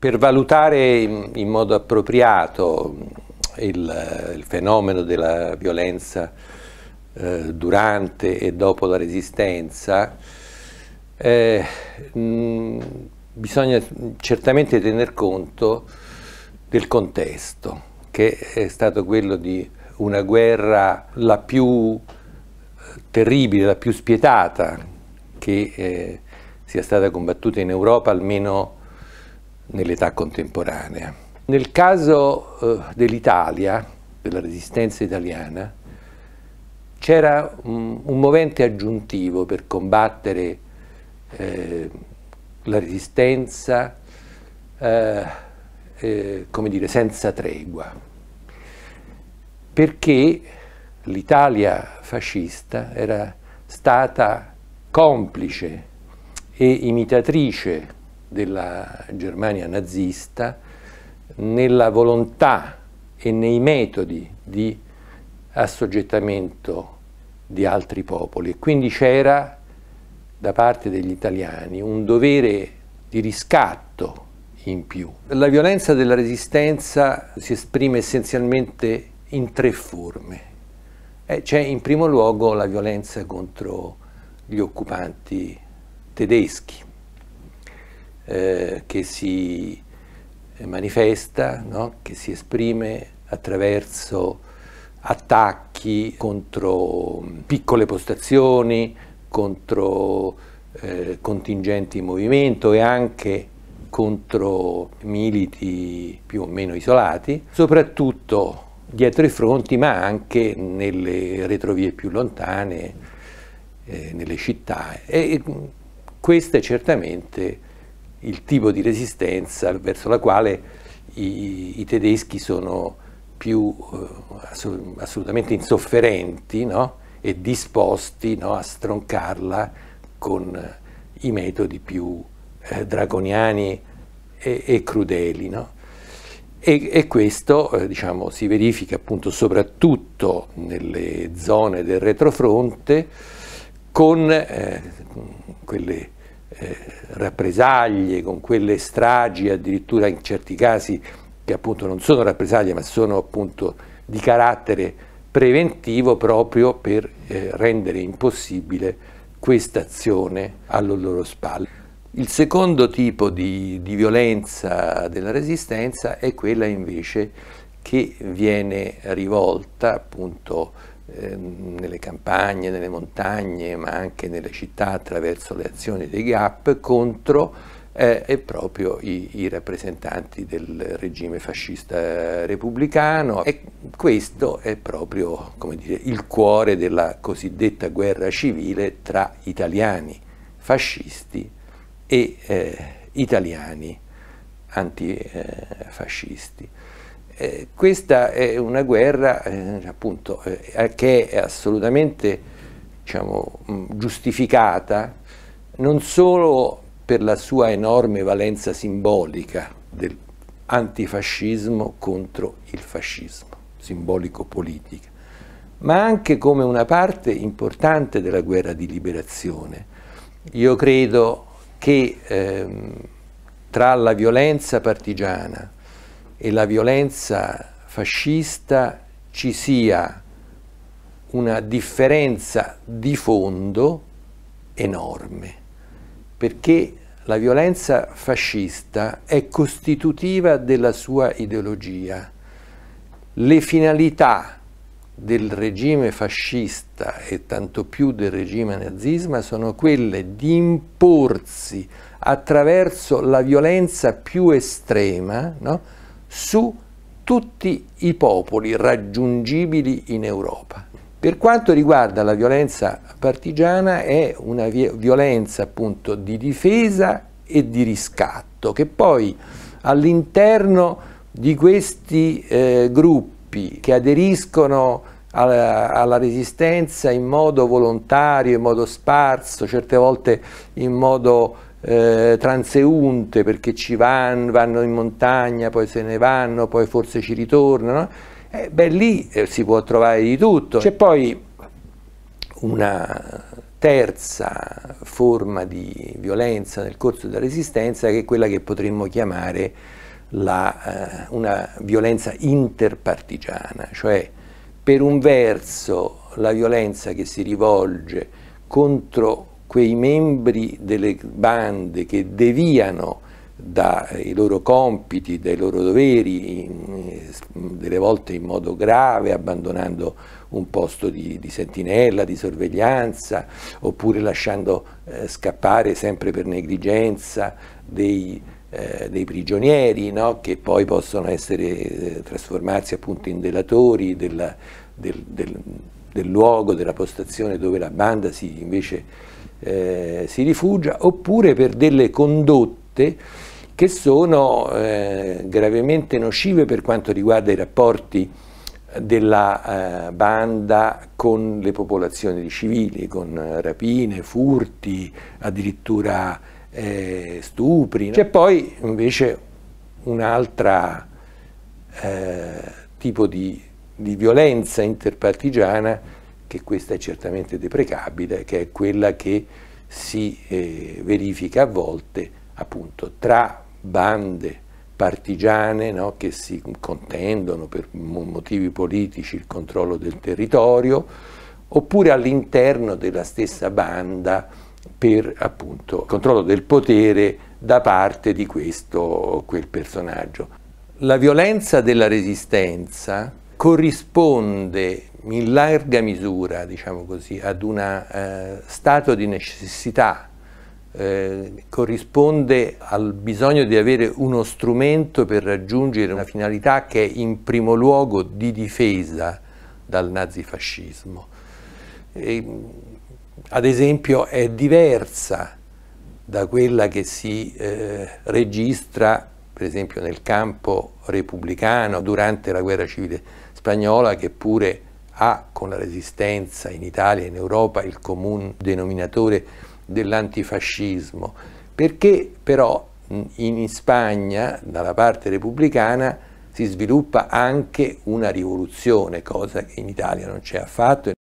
Per valutare in modo appropriato eh, il, eh, il fenomeno della violenza eh, durante e dopo la resistenza, eh, mh, mm, bisogna certamente tener conto del contesto, che è stato quello di una guerra la più eh, terribile, la più spietata che eh, sia stata combattuta in Europa almeno nell'età contemporanea. Nel caso eh, dell'Italia, della resistenza italiana, c'era un, un, movente aggiuntivo per combattere eh, la resistenza, eh, eh, come dire, senza tregua, perché l'Italia fascista era stata complice e imitatrice della Germania nazista nella volontà e nei metodi di assoggettamento di altri popoli. quindi c'era da parte degli italiani un dovere di riscatto in più. La violenza della resistenza si esprime essenzialmente in tre forme. Eh, c'è in primo luogo la violenza contro gli occupanti tedeschi, eh, che si manifesta, no? che si esprime attraverso attacchi contro mm, piccole postazioni, contro eh, contingenti in movimento e anche contro militi più o meno isolati, soprattutto dietro i fronti ma anche nelle retrovie più lontane, eh, nelle città. E mm, questa è certamente il tipo di resistenza verso la quale i, i tedeschi sono più eh, assolutamente insofferenti no? e disposti no, a stroncarla con eh, i metodi più eh, draconiani e, e crudeli. No? E, e, questo eh, diciamo, si verifica appunto soprattutto nelle zone del retrofronte con eh, quelle eh, rappresaglie, con quelle stragi addirittura in certi casi che appunto non sono rappresaglie ma sono appunto di carattere preventivo proprio per eh, rendere impossibile questa azione alle loro spalle. Il secondo tipo di, di violenza della resistenza è quella invece che viene rivolta appunto Ehm, nelle campagne, nelle montagne, ma anche nelle città attraverso le azioni dei GAP contro eh, e proprio i, i, rappresentanti del regime fascista eh, repubblicano e questo è proprio dire, il cuore della cosiddetta guerra civile tra italiani fascisti e eh, italiani antifascisti. Eh, eh, questa è una guerra eh, appunto, eh, che è assolutamente diciamo, mm, giustificata non solo per la sua enorme valenza simbolica dell'antifascismo contro il fascismo, simbolico-politica, ma anche come una parte importante della guerra di liberazione. Io credo che ehm, tra la violenza partigiana, e la violenza fascista ci sia una differenza di fondo enorme, perché la violenza fascista è costitutiva della sua ideologia. Le finalità del regime fascista e tanto più del regime nazismo sono quelle di imporsi attraverso la violenza più estrema, no? su tutti i popoli raggiungibili in Europa. Per quanto riguarda la violenza partigiana è una violenza appunto di difesa e di riscatto che poi all'interno di questi eh, gruppi che aderiscono alla, alla, resistenza in modo volontario, in modo sparso, certe volte in modo eh, transeunte perché ci vanno, vanno in montagna, poi se ne vanno, poi forse ci ritornano. Eh, beh, lì eh, si può trovare di tutto. C'è poi una terza forma di violenza nel corso della resistenza che è quella che potremmo chiamare la, eh, una violenza interpartigiana, cioè per un verso la violenza che si rivolge contro quei membri delle bande che deviano dai loro compiti, dai loro doveri, in, eh, delle volte in modo grave, abbandonando un posto di, di sentinella, di sorveglianza, oppure lasciando eh, scappare sempre per negligenza dei, eh, dei prigionieri, no? che poi possono essere, eh, trasformarsi appunto in delatori della, del, del, del luogo, della postazione dove la banda si invece eh, si rifugia, oppure per delle condotte che sono eh, gravemente nocive per quanto riguarda i rapporti della eh, banda con le popolazioni di civili, con eh, rapine, furti, addirittura eh, stupri. C'è poi invece un altro eh, tipo di, di violenza interpartigiana che questa è certamente deprecabile, che è quella che si eh, verifica a volte appunto tra bande partigiane no, che si contendono per motivi politici il controllo del territorio, oppure all'interno della stessa banda per appunto controllo del potere da parte di questo o quel personaggio. La violenza della resistenza corrisponde in larga misura, diciamo così, ad un eh, stato di necessità eh, corrisponde al bisogno di avere uno strumento per raggiungere una finalità che è in primo luogo di difesa dal nazifascismo. E, ad esempio è diversa da quella che si eh, registra per esempio nel campo repubblicano durante la guerra civile spagnola che pure ha con la resistenza in Italia e in Europa il comune denominatore dell'antifascismo, perché però in Spagna, dalla parte repubblicana, si sviluppa anche una rivoluzione, cosa che in Italia non c'è affatto.